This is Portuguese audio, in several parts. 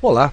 Olá,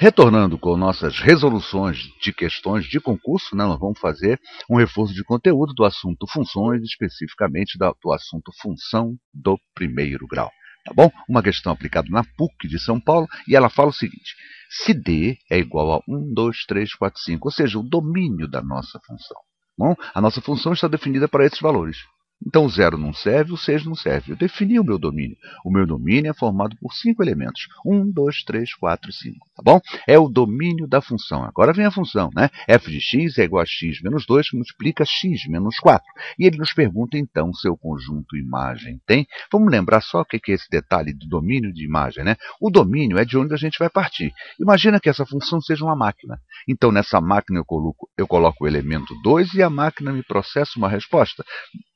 Retornando com nossas resoluções de questões de concurso, né, nós vamos fazer um reforço de conteúdo do assunto funções, especificamente do assunto função do primeiro grau. Tá bom? Uma questão aplicada na PUC de São Paulo e ela fala o seguinte: se D é igual a 1, 2, 3, 4, 5, ou seja, o domínio da nossa função. Tá bom? A nossa função está definida para esses valores. Então o zero não serve, o seis não serve. Eu defini o meu domínio. O meu domínio é formado por cinco elementos. Um, dois, três, quatro, cinco. Tá bom? É o domínio da função. Agora vem a função, né? f de x é igual a x menos 2, que multiplica x menos 4. E ele nos pergunta, então, se o conjunto imagem tem. Vamos lembrar só o que é esse detalhe do domínio de imagem, né? O domínio é de onde a gente vai partir. Imagina que essa função seja uma máquina. Então, nessa máquina eu coloco, eu coloco o elemento 2 e a máquina me processa uma resposta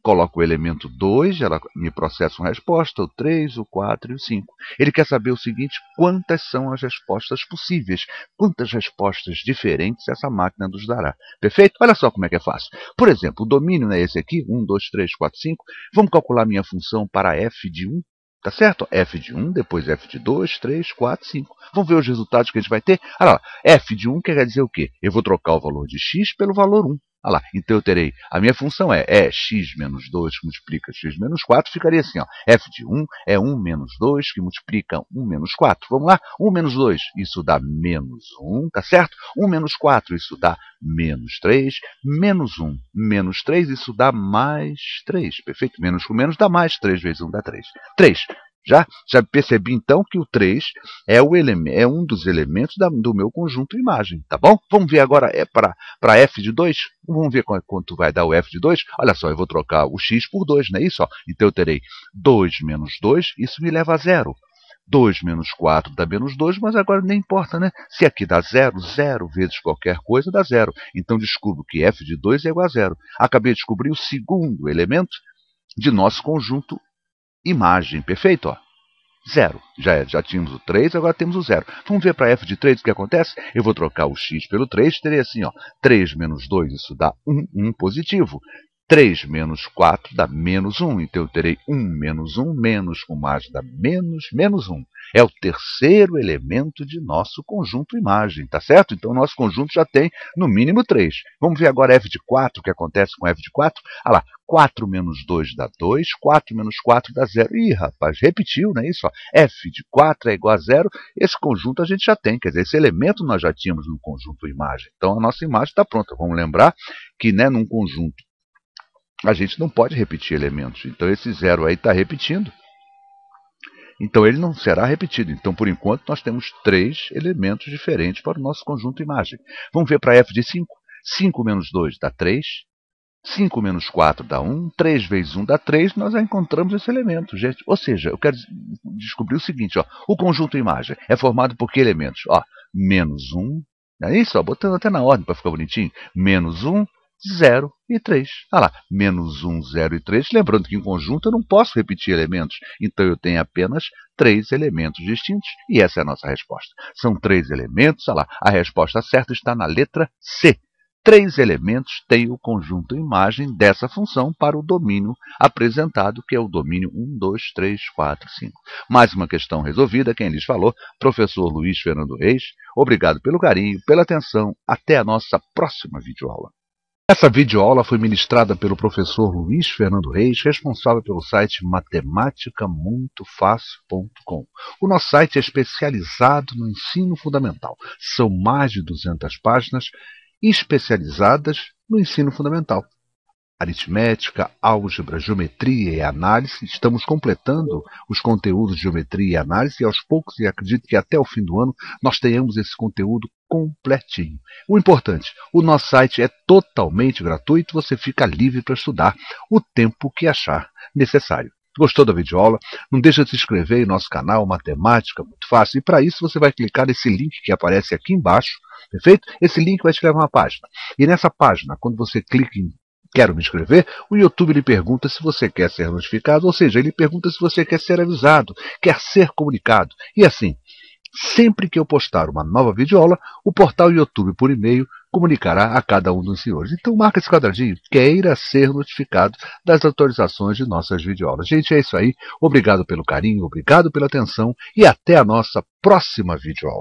coloco o elemento 2, ela me processa uma resposta, o 3, o 4 e o 5. Ele quer saber o seguinte, quantas são as respostas possíveis, quantas respostas diferentes essa máquina nos dará. Perfeito? Olha só como é que é fácil. Por exemplo, o domínio é esse aqui, 1, 2, 3, 4, 5. Vamos calcular minha função para f de 1, Tá certo? F de 1, depois F de 2, 3, 4, 5. Vamos ver os resultados que a gente vai ter? Olha lá, F de 1 quer dizer o quê? Eu vou trocar o valor de x pelo valor 1. Ah lá, então eu terei, a minha função é, é x menos 2 que multiplica x menos 4, ficaria assim, ó, f de 1 é 1 menos 2 que multiplica 1 menos 4. Vamos lá, 1 menos 2, isso dá menos 1, tá certo? 1 menos 4, isso dá menos 3, menos 1, menos 3, isso dá mais 3, perfeito? Menos com menos dá mais, 3 vezes 1 dá 3. 3, já, já percebi então que o 3 é, o é um dos elementos da, do meu conjunto imagem, tá bom? Vamos ver agora é para f de 2? Vamos ver é, quanto vai dar o f de 2? Olha só, eu vou trocar o x por 2, não é isso? Ó? Então eu terei 2 menos 2, isso me leva a zero. 2 menos 4 dá menos 2, mas agora nem importa, né? Se aqui dá zero, zero vezes qualquer coisa dá zero. Então descubro que f de 2 é igual a zero. Acabei de descobrir o segundo elemento de nosso conjunto imagem, perfeito? Ó. Zero. Já, é, já tínhamos o 3, agora temos o zero. Vamos ver para f de 3 o que acontece? Eu vou trocar o x pelo 3, teria assim, ó, 3 menos 2, isso dá 1, 1 positivo. 3 menos 4 dá menos 1. Então eu terei 1 menos 1 menos 1 mais dá menos menos 1. É o terceiro elemento de nosso conjunto imagem, tá certo? Então o nosso conjunto já tem no mínimo 3. Vamos ver agora f de 4, o que acontece com f de 4. Olha ah lá, 4 menos 2 dá 2, 4 menos 4 dá 0. Ih, rapaz, repetiu, não é isso? f de 4 é igual a 0. Esse conjunto a gente já tem, quer dizer, esse elemento nós já tínhamos no conjunto imagem. Então a nossa imagem está pronta. Vamos lembrar que né, num conjunto a gente não pode repetir elementos. Então esse zero aí está repetindo. Então ele não será repetido. Então, por enquanto, nós temos três elementos diferentes para o nosso conjunto imagem. Vamos ver para f de 5. 5 menos 2 dá 3. 5 menos 4 dá 1. 3 vezes 1 dá 3. Nós já encontramos esse elemento. Gente. Ou seja, eu quero descobrir o seguinte. Ó, o conjunto imagem é formado por que elementos? Ó, menos 1. É isso, ó, botando até na ordem para ficar bonitinho. Menos 1, 0 e 3. Olha ah lá, menos 1, 0 e 3. Lembrando que em conjunto eu não posso repetir elementos, então eu tenho apenas três elementos distintos e essa é a nossa resposta. São três elementos, olha ah lá, a resposta certa está na letra C. Três elementos têm o conjunto imagem dessa função para o domínio apresentado, que é o domínio 1, 2, 3, 4, 5. Mais uma questão resolvida, quem lhes falou, professor Luiz Fernando Reis. Obrigado pelo carinho, pela atenção. Até a nossa próxima videoaula. Essa videoaula foi ministrada pelo professor Luiz Fernando Reis, responsável pelo site matematicamutofácil.com. O nosso site é especializado no ensino fundamental. São mais de 200 páginas especializadas no ensino fundamental aritmética, álgebra, geometria e análise. Estamos completando os conteúdos de geometria e análise e aos poucos, e acredito que até o fim do ano, nós tenhamos esse conteúdo completinho. O importante, o nosso site é totalmente gratuito, você fica livre para estudar o tempo que achar necessário. Gostou da videoaula? Não deixa de se inscrever em nosso canal Matemática é Muito Fácil. E para isso você vai clicar nesse link que aparece aqui embaixo, perfeito? Esse link vai te levar a uma página. E nessa página, quando você clica em quero me inscrever, o YouTube lhe pergunta se você quer ser notificado, ou seja, ele pergunta se você quer ser avisado, quer ser comunicado. E assim, sempre que eu postar uma nova videoaula, o portal YouTube por e-mail comunicará a cada um dos senhores. Então marca esse quadradinho, queira ser notificado das atualizações de nossas videoaulas. Gente, é isso aí. Obrigado pelo carinho, obrigado pela atenção e até a nossa próxima videoaula.